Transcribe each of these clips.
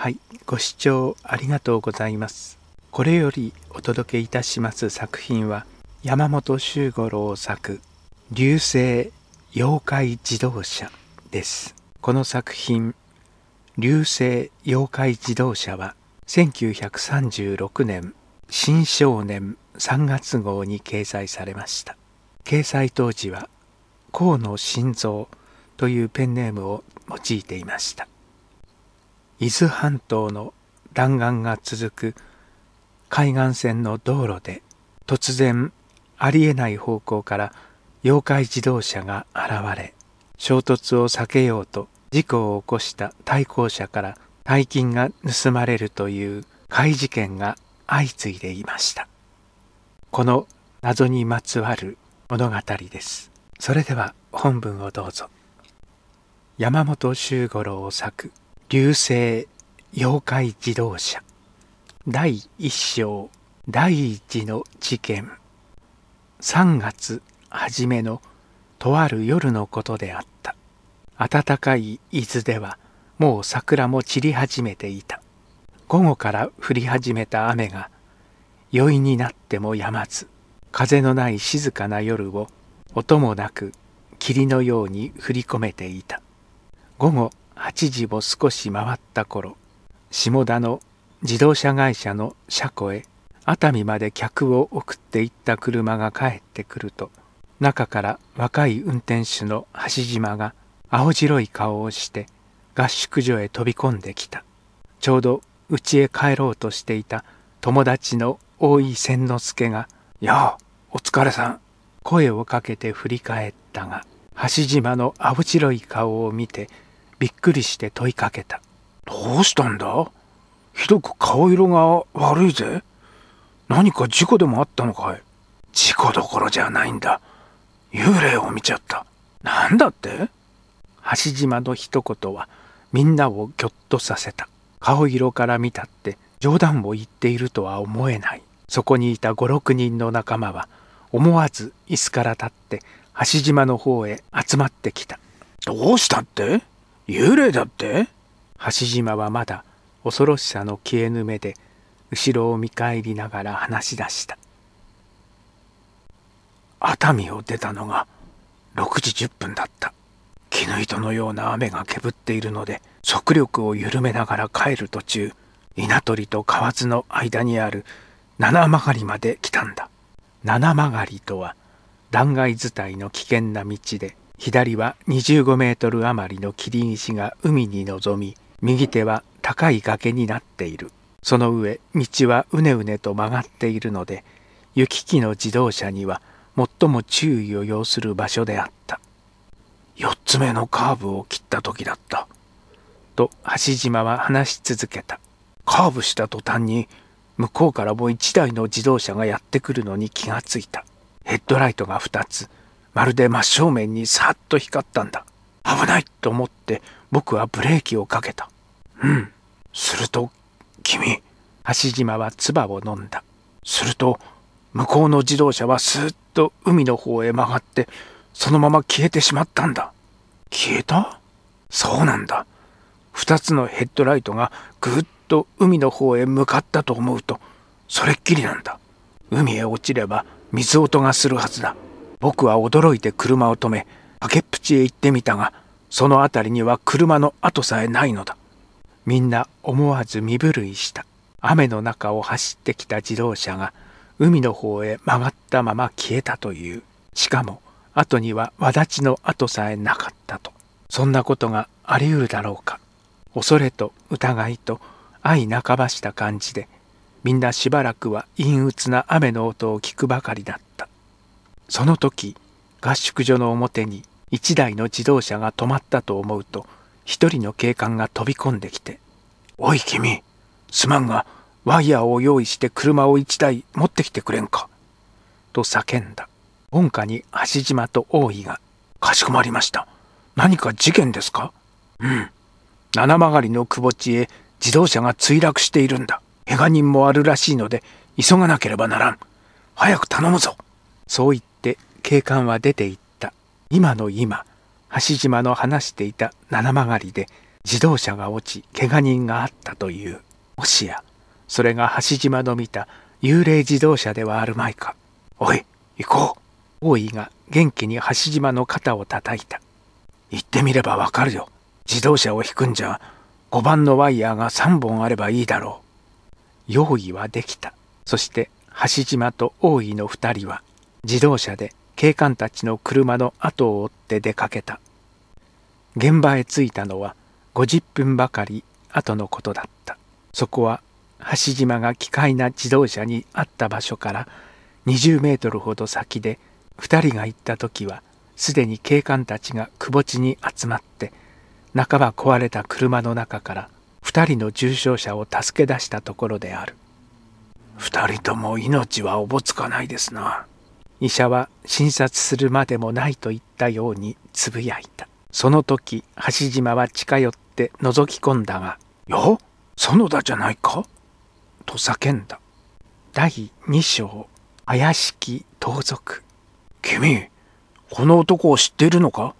はい、ご視聴ありがとうございます。これよりお届けいたします作品は、山本周五郎作、流星妖怪自動車です。この作品、流星妖怪自動車は、1936年、新少年3月号に掲載されました。掲載当時は、河野晋三というペンネームを用いていました。伊豆半島の弾丸が続く海岸線の道路で突然ありえない方向から妖怪自動車が現れ衝突を避けようと事故を起こした対向車から大金が盗まれるという怪事件が相次いでいましたこの謎にまつわる物語ですそれでは本文をどうぞ山本周五郎作流星妖怪自動車第1章第1の事件3月初めのとある夜のことであった暖かい伊豆ではもう桜も散り始めていた午後から降り始めた雨が酔いになってもやまず風のない静かな夜を音もなく霧のように降り込めていた午後8時を少し回った頃下田の自動車会社の車庫へ熱海まで客を送っていった車が帰ってくると中から若い運転手の橋島が青白い顔をして合宿所へ飛び込んできたちょうど家へ帰ろうとしていた友達の大井千之助が「やあお疲れさん」声をかけて振り返ったが橋島の青白い顔を見てびっくりして問いかけた。どうしたんだひどく顔色が悪いぜ。何か事故でもあったのかい事故どころじゃないんだ。幽霊を見ちゃった。なんだって橋島の一言はみんなをぎょっとさせた。顔色から見たって冗談を言っているとは思えない。そこにいた五六人の仲間は思わず椅子から立って橋島の方へ集まってきた。どうしたって幽霊だって橋島はまだ恐ろしさの消えぬ目で後ろを見返りながら話し出した熱海を出たのが6時10分だった絹糸のような雨がけぶっているので速力を緩めながら帰る途中稲取と河津の間にある七曲りまで来たんだ七曲りとは断崖伝いの危険な道で左は25メートル余りの切り石が海に臨み、右手は高い崖になっている。その上、道はうねうねと曲がっているので、雪機の自動車には最も注意を要する場所であった。4つ目のカーブを切った時だった。と橋島は話し続けた。カーブした途端に、向こうからも1台の自動車がやってくるのに気がついた。ヘッドライトが2つ、まるで真正面にさっと光ったんだ。危ないと思って僕はブレーキをかけた。うん。すると、君。橋島は唾を飲んだ。すると、向こうの自動車はスーッと海の方へ曲がって、そのまま消えてしまったんだ。消えたそうなんだ。2つのヘッドライトがぐっと海の方へ向かったと思うと、それっきりなんだ。海へ落ちれば水音がするはずだ。僕は驚いて車を止め崖っぷちへ行ってみたがその辺りには車の跡さえないのだみんな思わず身震いした雨の中を走ってきた自動車が海の方へ曲がったまま消えたというしかも後には輪立ちの跡さえなかったとそんなことがあり得るだろうか恐れと疑いと相半ばした感じでみんなしばらくは陰鬱な雨の音を聞くばかりだったその時合宿所の表に一台の自動車が止まったと思うと一人の警官が飛び込んできて「おい君すまんがワイヤーを用意して車を一台持ってきてくれんか」と叫んだ本家に橋島と大井が「かしこまりました何か事件ですか?」うん七曲りの窪地へ自動車が墜落しているんだ怪我人もあるらしいので急がなければならん早く頼むぞそう言っ警官は出て行った今の今橋島の話していた七曲りで自動車が落ち怪我人があったというもしやそれが橋島の見た幽霊自動車ではあるまいかおい行こう大井が元気に橋島の肩を叩いた行ってみればわかるよ自動車を引くんじゃ5番のワイヤーが3本あればいいだろう用意はできたそして橋島と大井の2人は自動車で警官たちの車の後を追って出かけた現場へ着いたのは50分ばかり後のことだったそこは橋島が奇怪な自動車にあった場所から20メートルほど先で2人が行った時はすでに警官たちが窪地に集まって半ば壊れた車の中から2人の重傷者を助け出したところである2人とも命はおぼつかないですな医者は診察するまでもないと言ったようにつぶやいたその時橋島は近寄って覗き込んだが「よ園田じゃないか?」と叫んだ第2章怪しき盗賊君この男を知っているのか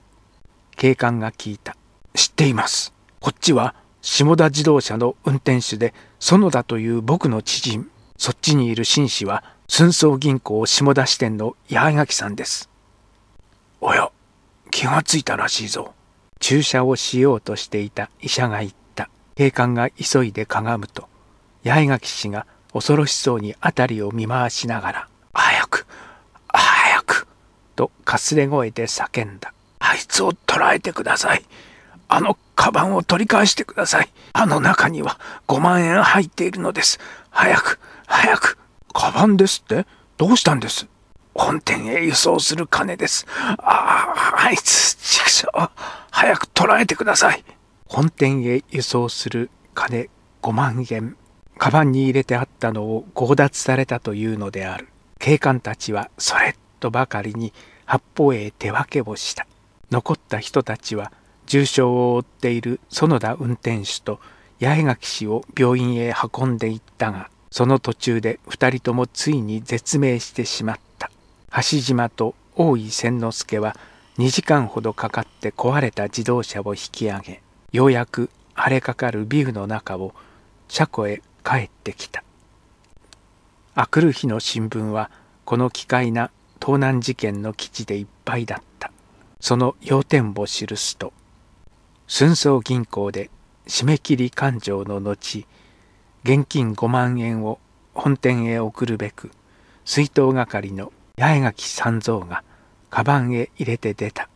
警官が聞いた知っていますこっちは下田自動車の運転手で園田という僕の知人そっちにいる紳士は寸草銀行下田支店の八重垣さんです。おや、気がついたらしいぞ。注射をしようとしていた医者が言った。警官が急いでかがむと、八重垣氏が恐ろしそうに辺りを見回しながら、早く、早く、とかすれ声で叫んだ。あいつを捕らえてください。あのカバンを取り返してください。あの中には5万円入っているのです。早く、早く。カバンですってどうしたんです本店へ輸送する金です。ああ、あいつ、畜生。早く捕らえてください。本店へ輸送する金5万円。カバンに入れてあったのを強奪されたというのである。警官たちはそれとばかりに八方へ手分けをした。残った人たちは重傷を負っている園田運転手と八重垣氏を病院へ運んでいったが、その途中で2人ともついに絶命してしまった橋島と大井千之助は2時間ほどかかって壊れた自動車を引き上げようやく晴れかかるビルの中を車庫へ帰ってきたあくる日の新聞はこの奇怪な盗難事件の記事でいっぱいだったその要点を記すと寸草銀行で締め切り勘定の後現金5万円を本店へ送るべく水筒係の八重垣三蔵がカバンへ入れて出た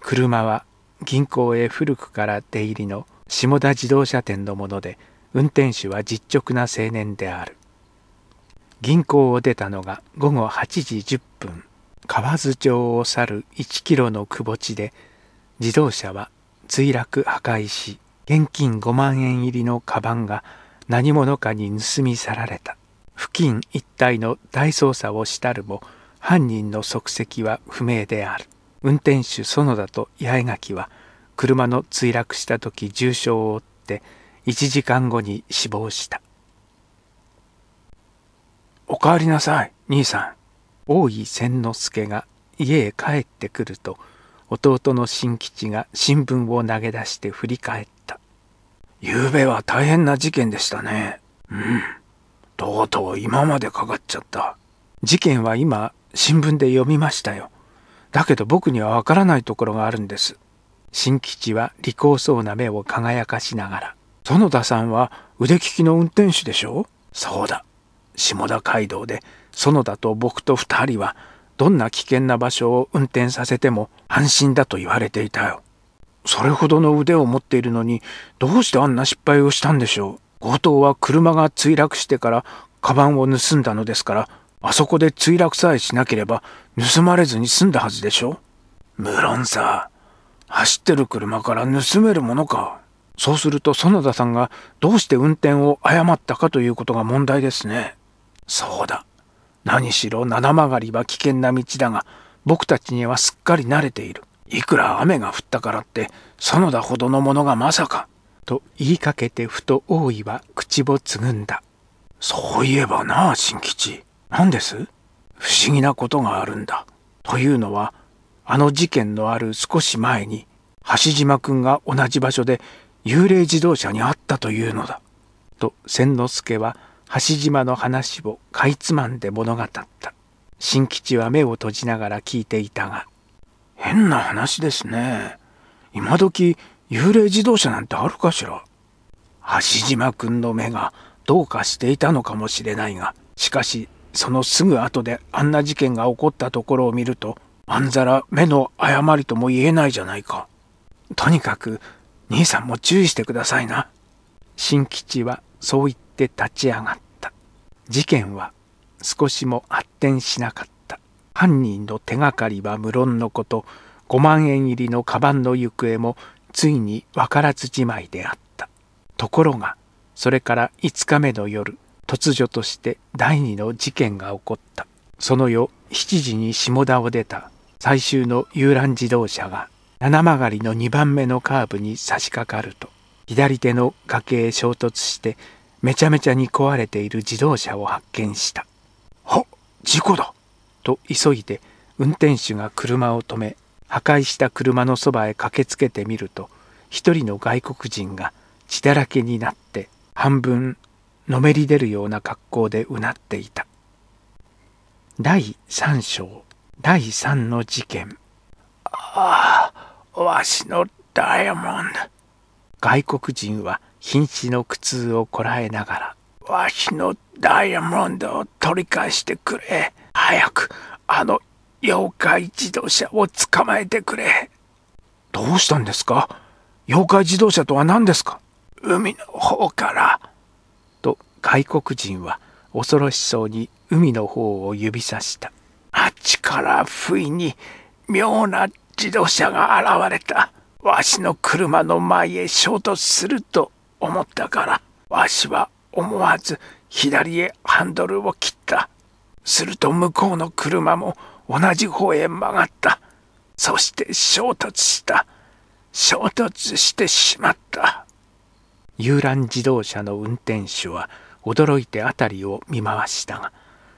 車は銀行へ古くから出入りの下田自動車店のもので運転手は実直な青年である銀行を出たのが午後8時10分河津町を去る1キロの窪地で自動車は墜落破壊し現金5万円入りのカバンが何者かに盗み去られた付近一帯の大捜査をしたるも犯人の足跡は不明である運転手園田と八重垣は車の墜落した時重傷を負って1時間後に死亡した「おかえりなさい兄さん」大井千之助が家へ帰ってくると弟の新吉が新聞を投げ出して振り返った昨夜は大変な事件でしたね。うん。とうとう今までかかっちゃった。事件は今、新聞で読みましたよ。だけど僕にはわからないところがあるんです。新吉は利口そうな目を輝かしながら。園田さんは腕利きの運転手でしょそうだ。下田街道で園田と僕と2人はどんな危険な場所を運転させても安心だと言われていたよ。それほどの腕を持っているのにどうしてあんな失敗をしたんでしょう強盗は車が墜落してからカバンを盗んだのですからあそこで墜落さえしなければ盗まれずに済んだはずでしょ無論さ走ってる車から盗めるものかそうすると園田さんがどうして運転を誤ったかということが問題ですねそうだ何しろ七曲りは危険な道だが僕たちにはすっかり慣れているいくら雨が降ったからって園田ほどのものがまさか。と言いかけてふと大井は口をつぐんだ。そういえばなあ、新吉。何です不思議なことがあるんだ。というのは、あの事件のある少し前に、橋島君が同じ場所で幽霊自動車に会ったというのだ。と千之助は橋島の話をかいつまんで物語った。新吉は目を閉じながら聞いていたが、変な話ですね今時幽霊自動車なんてあるかしら橋島くんの目がどうかしていたのかもしれないがしかしそのすぐ後であんな事件が起こったところを見るとあんざら目の誤りとも言えないじゃないかとにかく兄さんも注意してくださいな新吉はそう言って立ち上がった事件は少しも発展しなかった犯人の手がかりは無論のこと5万円入りのカバンの行方もついに分からずじまいであったところがそれから5日目の夜突如として第二の事件が起こったその夜7時に下田を出た最終の遊覧自動車が七曲りの2番目のカーブに差し掛かると左手の崖へ衝突してめちゃめちゃに壊れている自動車を発見した。は事故だと急いで運転手が車を止め破壊した車のそばへ駆けつけてみると一人の外国人が血だらけになって半分のめり出るような格好でうなっていた第三章第三の事件ああわしのダイヤモンド外国人は瀕死の苦痛をこらえながらわしのダイヤモンドを取り返してくれ早く、あの、妖怪自動車を捕まえてくれ。どうしたんですか妖怪自動車とは何ですか海の方から。と、外国人は恐ろしそうに海の方を指さした。あっちから不意に妙な自動車が現れた。わしの車の前へ衝突すると思ったから、わしは思わず左へハンドルを切った。すると向こうの車も同じ方へ曲がった。そして衝突した。衝突してしまった。遊覧自動車の運転手は驚いて辺りを見回したが、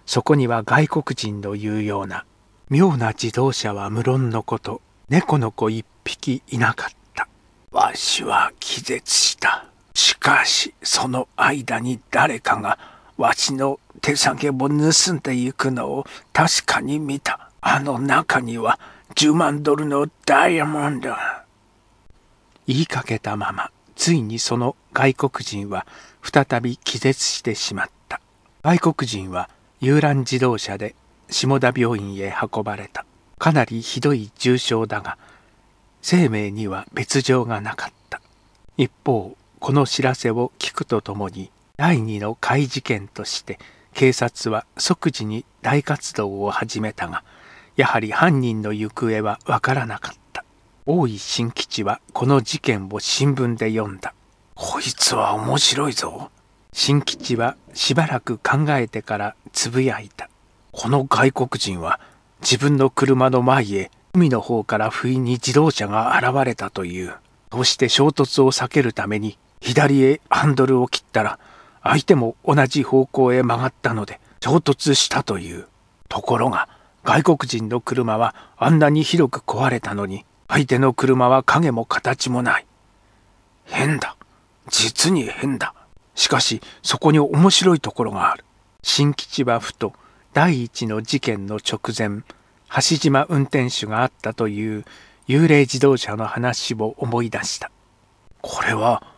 そこには外国人の言うような、妙な自動車は無論のこと、猫の子一匹いなかった。わしは気絶した。しかし、その間に誰かが、わしの手提げを盗んでいくのを確かに見た。あの中には10万ドルのダイヤモンド。言いかけたまま、ついにその外国人は再び気絶してしまった。外国人は遊覧自動車で下田病院へ運ばれた。かなりひどい重傷だが、生命には別状がなかった。一方、この知らせを聞くとともに、第2の怪事件として警察は即時に大活動を始めたがやはり犯人の行方はわからなかった大井新吉はこの事件を新聞で読んだこいつは面白いぞ新吉はしばらく考えてからつぶやいたこの外国人は自分の車の前へ海の方から不意に自動車が現れたというそして衝突を避けるために左へハンドルを切ったら相手も同じ方向へ曲がったので衝突したという。ところが外国人の車はあんなに広く壊れたのに相手の車は影も形もない。変だ。実に変だ。しかしそこに面白いところがある。新吉はふと第一の事件の直前橋島運転手があったという幽霊自動車の話を思い出した。これは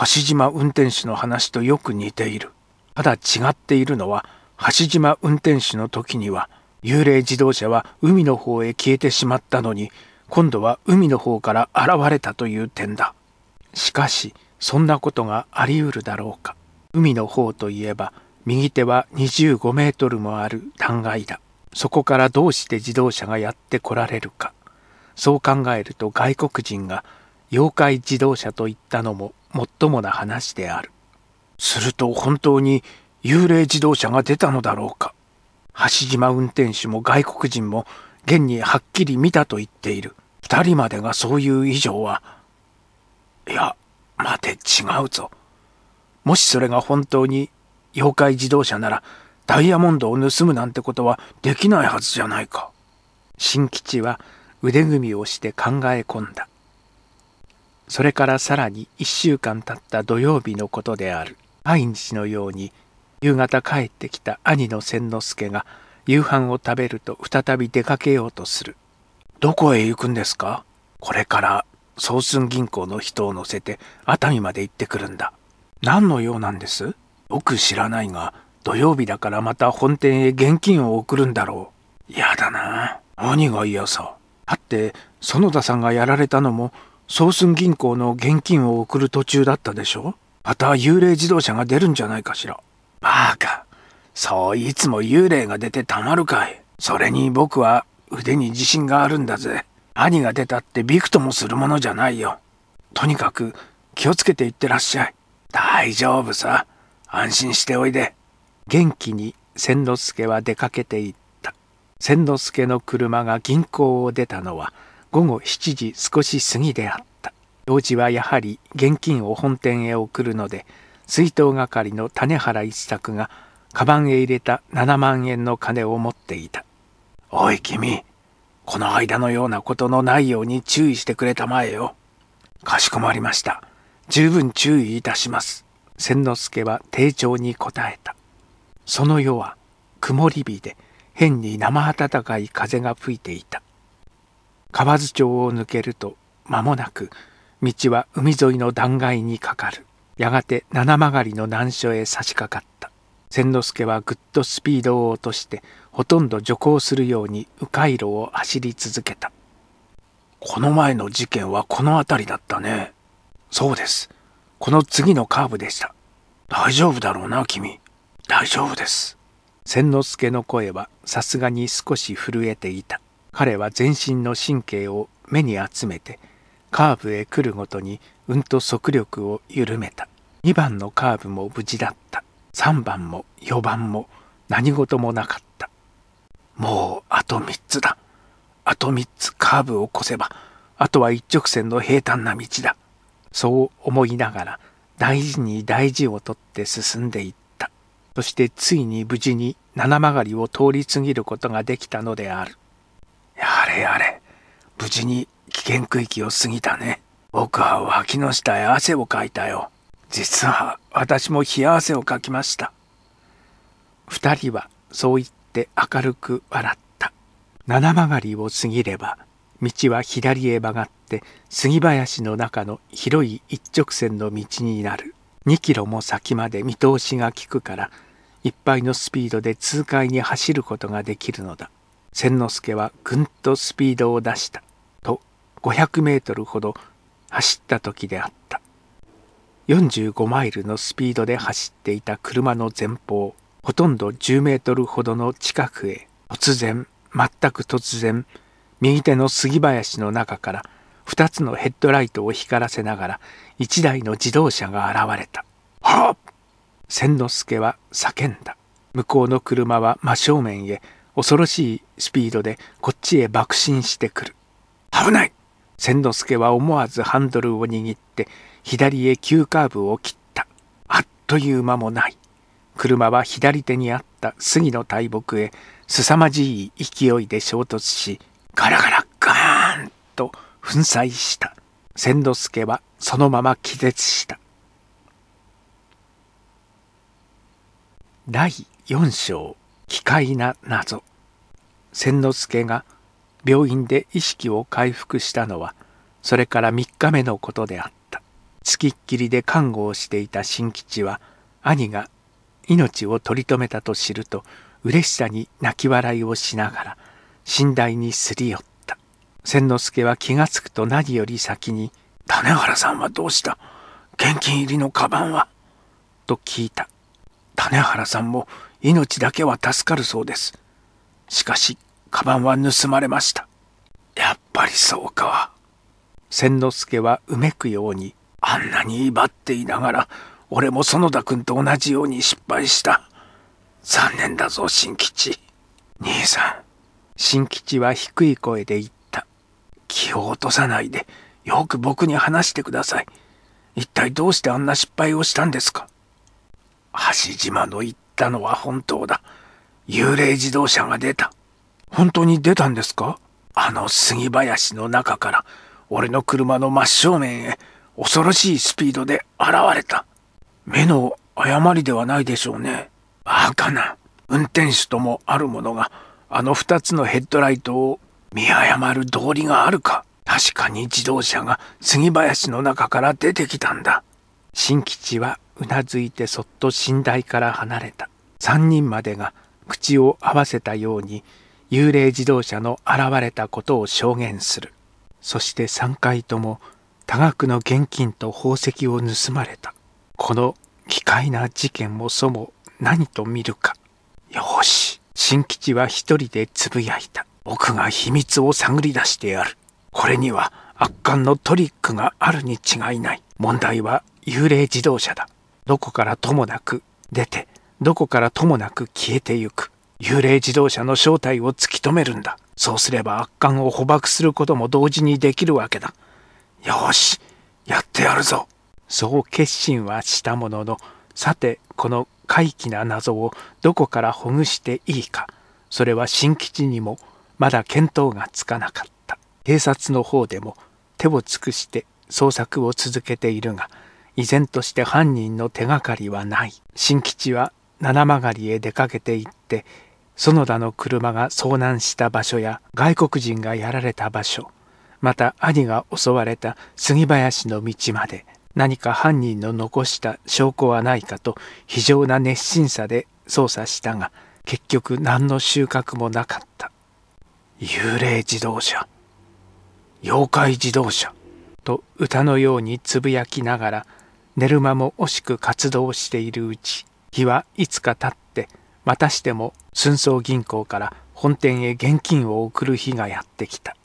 橋島運転手の話とよく似ているただ違っているのは橋島運転手の時には幽霊自動車は海の方へ消えてしまったのに今度は海の方から現れたという点だしかしそんなことがあり得るだろうか海の方といえば右手は25メートルもある断崖だそこからどうして自動車がやって来られるかそう考えると外国人が妖怪自動車と言ったのももっともな話である。すると本当に幽霊自動車が出たのだろうか。橋島運転手も外国人も現にはっきり見たと言っている。二人までがそういう以上は、いや、待て違うぞ。もしそれが本当に妖怪自動車ならダイヤモンドを盗むなんてことはできないはずじゃないか。新吉は腕組みをして考え込んだ。それからさらに1週間経った土曜日のことである毎日のように夕方帰ってきた兄の千之助が夕飯を食べると再び出かけようとするどこへ行くんですかこれから早春銀行の人を乗せて熱海まで行ってくるんだ何の用なんですよく知らないが土曜日だからまた本店へ現金を送るんだろう嫌だな何が嫌さだって園田さんがやられたのもソースン銀行の現金を送る途中だったでしょまた幽霊自動車が出るんじゃないかしら。バカ。そういつも幽霊が出てたまるかい。それに僕は腕に自信があるんだぜ。兄が出たってびくともするものじゃないよ。とにかく気をつけていってらっしゃい。大丈夫さ。安心しておいで。元気に千之助は出かけていった。千之助の車が銀行を出たのは午後7時少し過ぎであった用事はやはり現金を本店へ送るので水筒係の種原一作がカバンへ入れた7万円の金を持っていた「おい君この間のようなことのないように注意してくれたまえよ」「かしこまりました十分注意いたします」千之助は丁重に答えたその夜は曇り日で変に生暖かい風が吹いていた河津町を抜けると間もなく道は海沿いの断崖にかかるやがて七曲りの難所へ差し掛かった千之助はぐっとスピードを落としてほとんど徐行するように迂回路を走り続けたこの前の事件はこの辺りだったねそうですこの次のカーブでした大丈夫だろうな君大丈夫です千之助の声はさすがに少し震えていた彼は全身の神経を目に集めてカーブへ来るごとにうんと速力を緩めた2番のカーブも無事だった3番も4番も何事もなかったもうあと3つだあと3つカーブを越せばあとは一直線の平坦な道だそう思いながら大事に大事をとって進んでいったそしてついに無事に七曲りを通り過ぎることができたのであるれあれ無事に危険区域を過ぎたね僕は脇の下へ汗をかいたよ実は私も冷や汗をかきました二人はそう言って明るく笑った七曲りを過ぎれば道は左へ曲がって杉林の中の広い一直線の道になる2キロも先まで見通しが利くからいっぱいのスピードで痛快に走ることができるのだ千之助はぐんとスピードを出したと500メートルほど走った時であった45マイルのスピードで走っていた車の前方ほとんど10メートルほどの近くへ突然全く突然右手の杉林の中から2つのヘッドライトを光らせながら1台の自動車が現れた「はっ!」千之助は叫んだ向こうの車は真正面へ恐ろしいスピードでこっちへ爆心してくる。危ない千之助は思わずハンドルを握って左へ急カーブを切った。あっという間もない。車は左手にあった杉の大木へ凄まじい勢いで衝突し、ガラガラガーンと粉砕した。千之助はそのまま気絶した。第4章奇怪な謎千之助が病院で意識を回復したのはそれから3日目のことであった付きっきりで看護をしていた新吉は兄が命を取り留めたと知ると嬉しさに泣き笑いをしながら寝台にすり寄った千之助は気がつくと何より先に「種原さんはどうした現金入りのカバンは?」と聞いた種原さんも命だけは助かるそうです。しかし、カバンは盗まれました。やっぱりそうか。千之助はうめくように、あんなに威張っていながら、俺も園田君と同じように失敗した。残念だぞ、新吉。兄さん。新吉は低い声で言った。気を落とさないで、よく僕に話してください。一体どうしてあんな失敗をしたんですか橋島の一ったのは本当だ。幽霊自動車が出た。本当に出たんですかあの杉林の中から、俺の車の真正面へ恐ろしいスピードで現れた。目の誤りではないでしょうね。バカな。運転手ともあるものが、あの二つのヘッドライトを見誤る道理があるか。確かに自動車が杉林の中から出てきたんだ。新吉はうなずいてそっと寝台から離れた3人までが口を合わせたように幽霊自動車の現れたことを証言するそして3回とも多額の現金と宝石を盗まれたこの奇怪な事件をそも何と見るかよし新吉は一人でつぶやいた僕が秘密を探り出してやるこれには圧巻のトリックがあるに違いない問題は幽霊自動車だどこからともなく出てどこからともなく消えてゆく幽霊自動車の正体を突き止めるんだそうすれば悪感を捕獲することも同時にできるわけだよしやってやるぞそう決心はしたもののさてこの怪奇な謎をどこからほぐしていいかそれは新基地にもまだ見当がつかなかった警察の方でも手を尽くして捜索を続けているが依然として犯人の手がかりはない新吉は七曲りへ出かけて行って園田の車が遭難した場所や外国人がやられた場所また兄が襲われた杉林の道まで何か犯人の残した証拠はないかと非常な熱心さで捜査したが結局何の収穫もなかった幽霊自動車妖怪自動車と歌のようにつぶやきながら寝る間も惜しく活動しているうち日はいつか経ってまたしても寸宗銀行から本店へ現金を送る日がやってきた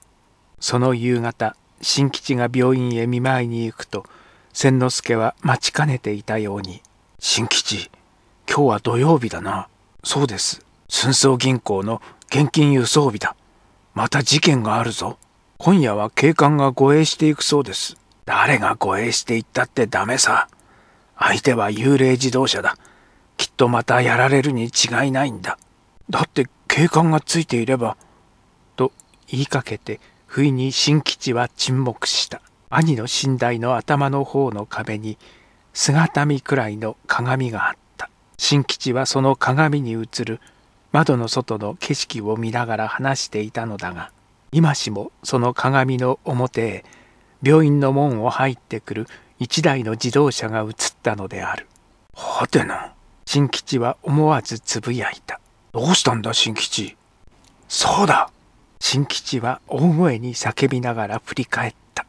その夕方新吉が病院へ見舞いに行くと千之助は待ちかねていたように「新吉今日は土曜日だなそうです寸草銀行の現金輸送日だまた事件があるぞ今夜は警官が護衛していくそうです誰が護衛していったってダメさ。相手は幽霊自動車だ。きっとまたやられるに違いないんだ。だって警官がついていれば。と言いかけて、不意に新吉は沈黙した。兄の寝台の頭の方の壁に、姿見くらいの鏡があった。新吉はその鏡に映る窓の外の景色を見ながら話していたのだが、今しもその鏡の表へ、病院の門を入ってくる一台の自動車が映ったのである。はてな。新吉は思わずつぶやいた。どうしたんだ、新吉。そうだ。新吉は大声に叫びながら振り返った。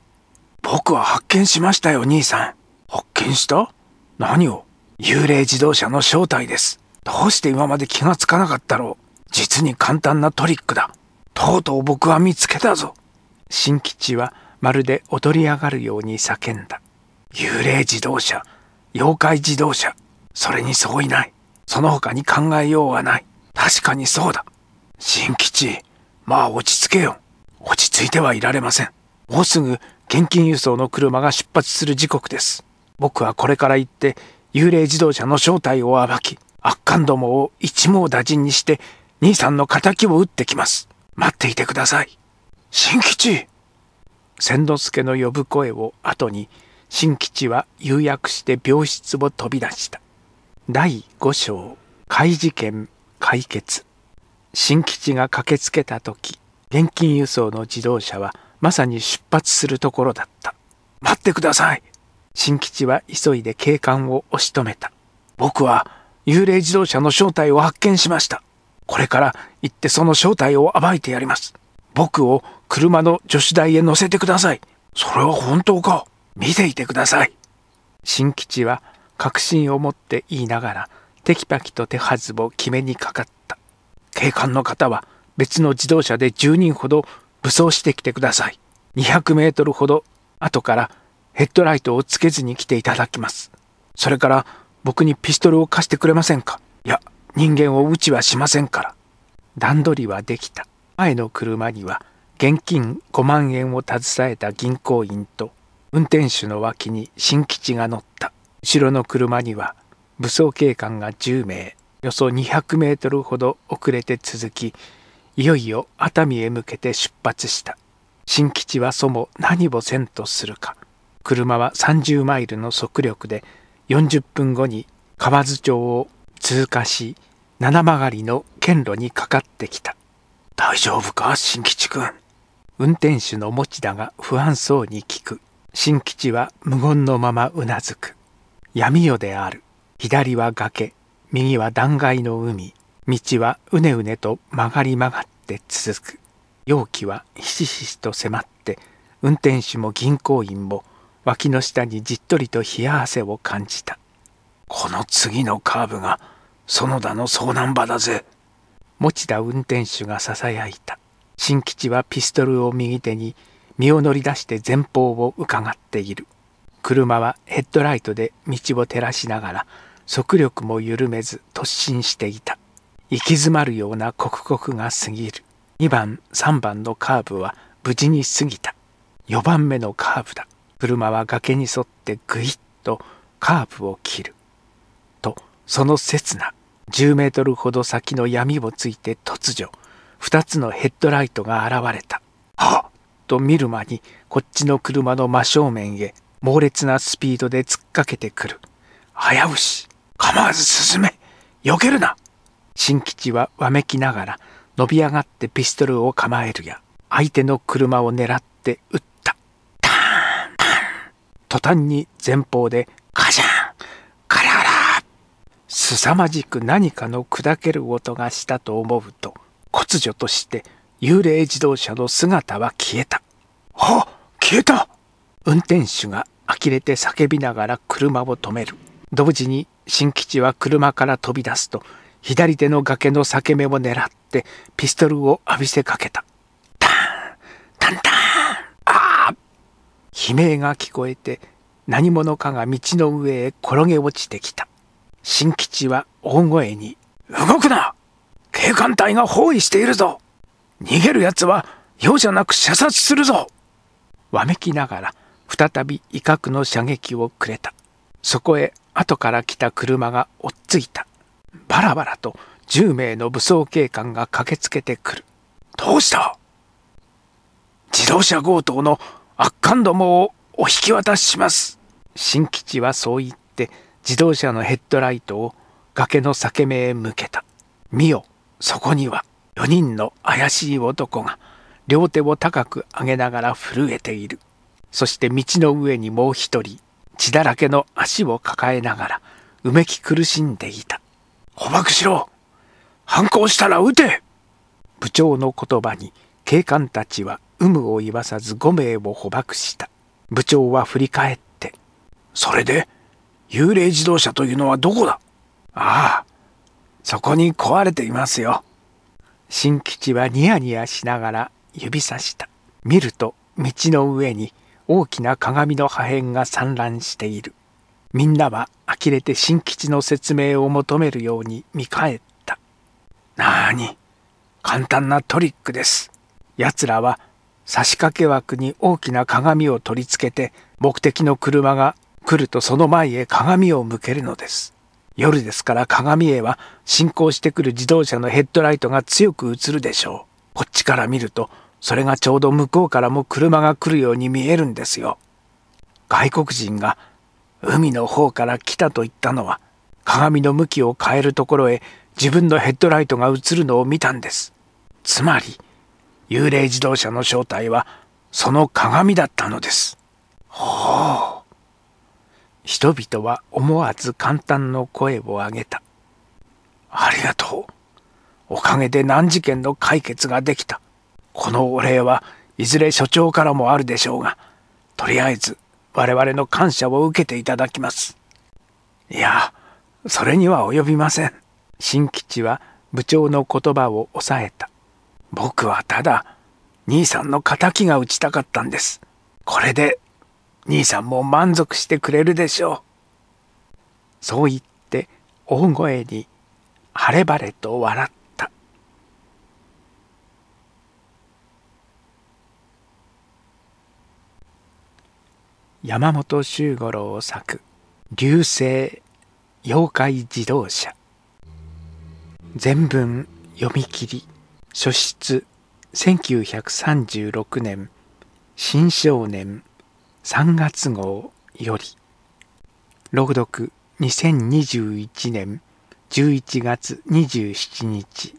僕は発見しましたよ、兄さん。発見した何を幽霊自動車の正体です。どうして今まで気がつかなかったろう。実に簡単なトリックだ。とうとう僕は見つけたぞ。新吉はまるで踊り上がるように叫んだ。幽霊自動車、妖怪自動車、それに相違ない。その他に考えようはない。確かにそうだ。新吉、まあ落ち着けよ。落ち着いてはいられません。もうすぐ現金輸送の車が出発する時刻です。僕はこれから行って幽霊自動車の正体を暴き、悪感どもを一網打尽にして兄さんの仇を打ってきます。待っていてください。新吉千之助の呼ぶ声を後に新吉は誘約して病室を飛び出した第5章怪事件解決新吉が駆けつけた時現金輸送の自動車はまさに出発するところだった待ってください新吉は急いで警官を押し止めた僕は幽霊自動車の正体を発見しましたこれから行ってその正体を暴いてやります僕を車の女子台へ乗せてください。それは本当か。見ていてください。新吉は確信を持って言いながら、テキパキと手はずを決めにかかった。警官の方は別の自動車で10人ほど武装してきてください。200メートルほど後からヘッドライトをつけずに来ていただきます。それから僕にピストルを貸してくれませんかいや、人間を撃ちはしませんから。段取りはできた。前の車には現金5万円を携えた銀行員と運転手の脇に新吉が乗った後ろの車には武装警官が10名およそ200メートルほど遅れて続きいよいよ熱海へ向けて出発した新吉はそも何をせんとするか車は30マイルの速力で40分後に河津町を通過し七曲りの県路にかかってきた大丈夫か新吉くん。運転手の持田が不安そうに聞く。新吉は無言のままうなずく。闇夜である。左は崖、右は断崖の海。道はうねうねと曲がり曲がって続く。容器はひしひしと迫って、運転手も銀行員も脇の下にじっとりと冷や汗を感じた。この次のカーブが園田の遭難場だぜ。持田運転手がささやいた新吉はピストルを右手に身を乗り出して前方をうかがっている車はヘッドライトで道を照らしながら速力も緩めず突進していた行き詰まるような刻々が過ぎる2番3番のカーブは無事に過ぎた4番目のカーブだ車は崖に沿ってぐいっとカーブを切るとその刹那10メートルほど先の闇をついて突如2つのヘッドライトが現れたはっと見る間にこっちの車の真正面へ猛烈なスピードで突っかけてくる早押し構わず進め避けるな新吉はわめきながら伸び上がってピストルを構えるや相手の車を狙って撃ったターンターン途端に前方でカシャン凄まじく何かの砕ける音がしたと思うと突如として幽霊自動車の姿は消えた。はあ、消えた運転手が呆れて叫びながら車を止める。同時に新吉は車から飛び出すと左手の崖の裂け目を狙ってピストルを浴びせかけた。ターンタンタンああ悲鳴が聞こえて何者かが道の上へ転げ落ちてきた。新吉は大声に「動くな警官隊が包囲しているぞ逃げる奴は容赦なく射殺するぞ!」わめきながら再び威嚇の射撃をくれたそこへ後から来た車が追っついたバラバラと10名の武装警官が駆けつけてくるどうした自動車強盗の悪巻どもをお引き渡しします新吉はそう言って自動車のヘッドライトを崖の裂け目へ向けた。見よ、そこには4人の怪しい男が両手を高く上げながら震えている。そして道の上にもう一人、血だらけの足を抱えながらうめき苦しんでいた。捕獲しろ反抗したら撃て部長の言葉に警官たちは有無を言わさず5名を捕獲した。部長は振り返って、それで幽霊自動車というのはどこだああ、そこに壊れていますよ。新吉はニヤニヤしながら指さした。見ると、道の上に大きな鏡の破片が散乱している。みんなは呆れて新吉の説明を求めるように見返った。なに、簡単なトリックです。奴らは差し掛け枠に大きな鏡を取り付けて目的の車が来るとその前へ鏡を向けるのです。夜ですから鏡へは進行してくる自動車のヘッドライトが強く映るでしょう。こっちから見ると、それがちょうど向こうからも車が来るように見えるんですよ。外国人が海の方から来たと言ったのは、鏡の向きを変えるところへ自分のヘッドライトが映るのを見たんです。つまり、幽霊自動車の正体はその鏡だったのです。ほう。人々は思わず簡単の声を上げた。ありがとう。おかげで難事件の解決ができた。このお礼はいずれ所長からもあるでしょうが、とりあえず我々の感謝を受けていただきます。いや、それには及びません。新吉は部長の言葉を抑えた。僕はただ、兄さんの仇が打ちたかったんです。これで兄さんも満足してくれるでしょう。そう言って大声に晴れ晴れと笑った。山本周五郎作「流星妖怪自動車」全文読み切り初出1936年新少年3月号より朗読2021年11月27日